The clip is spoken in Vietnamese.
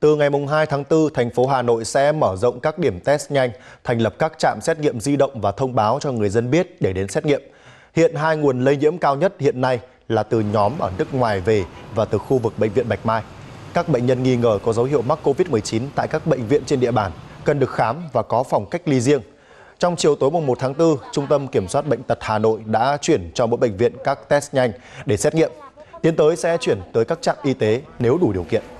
Từ ngày 2 tháng 4, thành phố Hà Nội sẽ mở rộng các điểm test nhanh, thành lập các trạm xét nghiệm di động và thông báo cho người dân biết để đến xét nghiệm. Hiện hai nguồn lây nhiễm cao nhất hiện nay là từ nhóm ở nước ngoài về và từ khu vực bệnh viện Bạch Mai. Các bệnh nhân nghi ngờ có dấu hiệu mắc COVID-19 tại các bệnh viện trên địa bàn cần được khám và có phòng cách ly riêng. Trong chiều tối mùng 1 tháng 4, Trung tâm Kiểm soát Bệnh tật Hà Nội đã chuyển cho mỗi bệnh viện các test nhanh để xét nghiệm. Tiến tới sẽ chuyển tới các trạm y tế nếu đủ điều kiện.